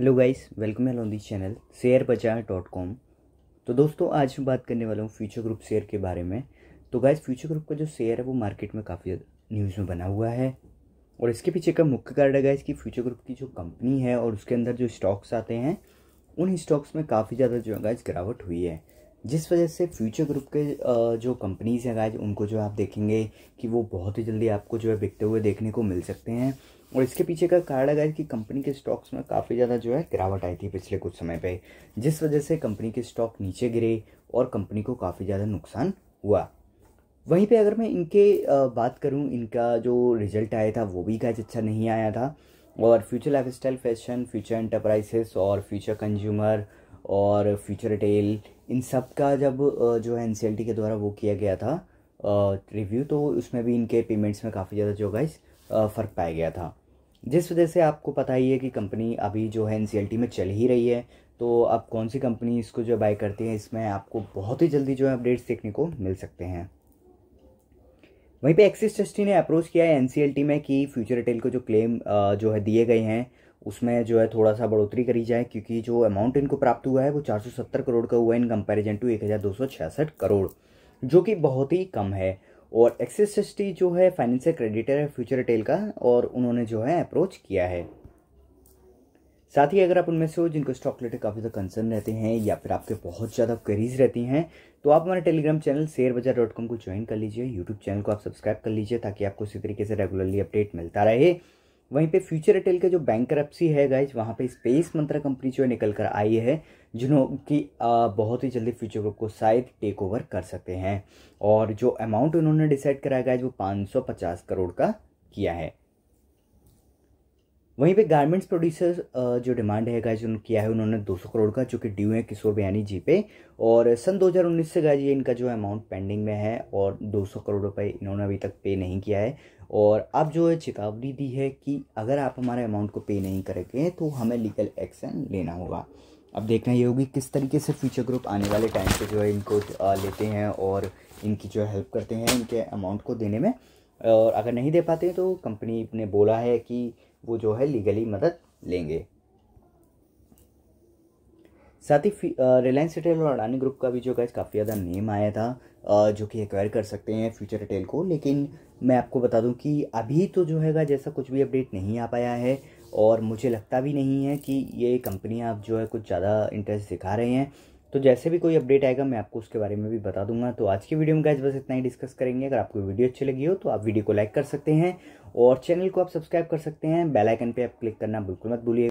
hello guys welcome है on the channel share Bazaar dot com तो दोस्तों आज मैं बात करने वाला हूँ फ्यूचर ग्रुप शेयर के बारे में तो गाइस फ्यूचर ग्रुप का जो शेयर है वो मार्केट में काफ़ी न्यूज़ में बना हुआ है और इसके पीछे का मुख्य कारण है गाइस कि फ्यूचर ग्रुप की जो कंपनी है और उसके अंदर जो स्टॉक्स आते हैं उन स्टॉक्स में काफ़ी ज़्यादा जो है गाइस गिरावट हुई है जिस वजह से फ्यूचर ग्रुप के जो कंपनीज़ हैं गाइज उनको जो आप देखेंगे कि वो बहुत ही जल्दी आपको जो है बिकते हुए देखने को मिल सकते हैं और इसके पीछे का कारण है कि कंपनी के स्टॉक्स में काफ़ी ज़्यादा जो है गिरावट आई थी पिछले कुछ समय पे जिस वजह से कंपनी के स्टॉक नीचे गिरे और कंपनी को काफ़ी ज़्यादा नुकसान हुआ वहीं पे अगर मैं इनके बात करूँ इनका जो रिजल्ट आया था वो भी गाइज अच्छा नहीं आया था और future lifestyle fashion future enterprises और फ्यूचर कंज्यूमर और फ्यूचर टेल इन सब का जब जो है एन के द्वारा वो किया गया था रिव्यू तो उसमें भी इनके पेमेंट्स में काफ़ी ज़्यादा जो गाइस फ़र्क पाया गया था जिस वजह से आपको पता ही है कि कंपनी अभी जो है एन में चल ही रही है तो अब कौन सी कंपनी इसको जो बाय करती है इसमें आपको बहुत ही जल्दी जो है अपडेट्स देखने को मिल सकते हैं वहीं पे एक्सिस ट्रस्टी ने अप्रोच किया है एन में कि फ्यूचर रिटेल को जो क्लेम जो है दिए गए हैं उसमें जो है थोड़ा सा बढ़ोतरी करी जाए क्योंकि जो अमाउंट इनको प्राप्त हुआ है वो 470 करोड़ का हुआ है इन कंपैरिजन टू छियासठ करोड़ जो कि बहुत ही कम है और एक्सिस एसटी जो है फाइनेंशियल क्रेडिटर है फ्यूचर टेल का और उन्होंने जो है अप्रोच किया है साथ ही अगर आप उनमें से हो जिनको स्टॉक रिलेटेड काफ़ी ज़्यादा कंसर्न रहते हैं या फिर आपके बहुत ज़्यादा क्वेरीज रहती हैं तो आप हमारे Telegram channel share Bazaar dot com को ज्वाइन कर लीजिए यूट्यूब चैनल को आप सब्सक्राइब कर लीजिए ताकि आपको इसी तरीके से रेगुलरली अपडेट मिलता रहे वहीं पे फ्यूचर एटेल का जो बैंक है गाइज वहाँ पे स्पेस मंत्रा कंपनी जो है निकल कर आई है जिन्हों की बहुत ही जल्दी फ्यूचर ग्रुप को शायद टेक ओवर कर सकते हैं और जो अमाउंट उन्होंने डिसाइड कराया गाइज वो 550 करोड़ का किया है वहीं पे गारमेंट्स प्रोड्यूसर्स जो डिमांड है गाइज उन्होंने किया है उन्होंने 200 करोड़ का जो कि ड्यू है किशोर बयानी जी पे और सन 2019 से गाइज ये इनका जो अमाउंट पेंडिंग में है और 200 करोड़ रुपए इन्होंने अभी तक पे नहीं किया है और अब जो है चेतावनी दी है कि अगर आप हमारे अमाउंट को पे नहीं करेंगे तो हमें लीगल एक्शन लेना होगा अब देखना ये होगी किस तरीके से फ्यूचर ग्रुप आने वाले टाइम पे जो है इनको लेते हैं और इनकी जो हेल्प करते हैं इनके अमाउंट को देने में और अगर नहीं दे पाते हैं तो कंपनी ने बोला है कि वो जो है लीगली मदद लेंगे साथ ही रिलायंस रिटेल और अडानी ग्रुप का भी जो गैस काफ़ी ज़्यादा नेम आया था जो कि एक्वायर कर सकते हैं फ्यूचर रिटेल को लेकिन मैं आपको बता दूं कि अभी तो जो है जैसा कुछ भी अपडेट नहीं आ पाया है और मुझे लगता भी नहीं है कि ये कंपनियां अब जो है कुछ ज़्यादा इंटरेस्ट दिखा रहे हैं तो जैसे भी कोई अपडेट आएगा मैं आपको उसके बारे में भी बता दूंगा तो आज की वीडियो में गैस बस इतना ही डिस्कस करेंगे अगर आपको वीडियो अच्छी लगी हो तो आप वीडियो को लाइक कर सकते हैं और चैनल को आप सब्सक्राइब कर सकते हैं बेलाइकन पर आप क्लिक करना बिल्कुल मत भूलिए